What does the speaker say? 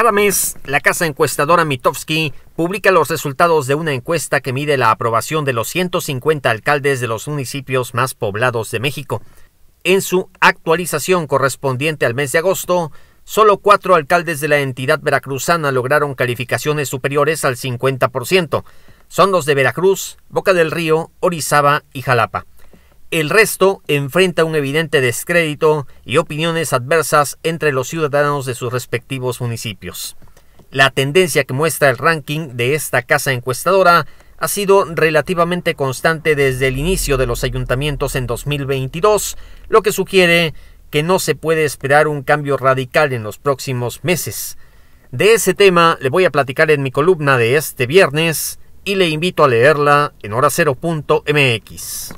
Cada mes, la casa encuestadora Mitofsky publica los resultados de una encuesta que mide la aprobación de los 150 alcaldes de los municipios más poblados de México. En su actualización correspondiente al mes de agosto, solo cuatro alcaldes de la entidad veracruzana lograron calificaciones superiores al 50%. Son los de Veracruz, Boca del Río, Orizaba y Jalapa. El resto enfrenta un evidente descrédito y opiniones adversas entre los ciudadanos de sus respectivos municipios. La tendencia que muestra el ranking de esta casa encuestadora ha sido relativamente constante desde el inicio de los ayuntamientos en 2022, lo que sugiere que no se puede esperar un cambio radical en los próximos meses. De ese tema le voy a platicar en mi columna de este viernes y le invito a leerla en horacero.mx.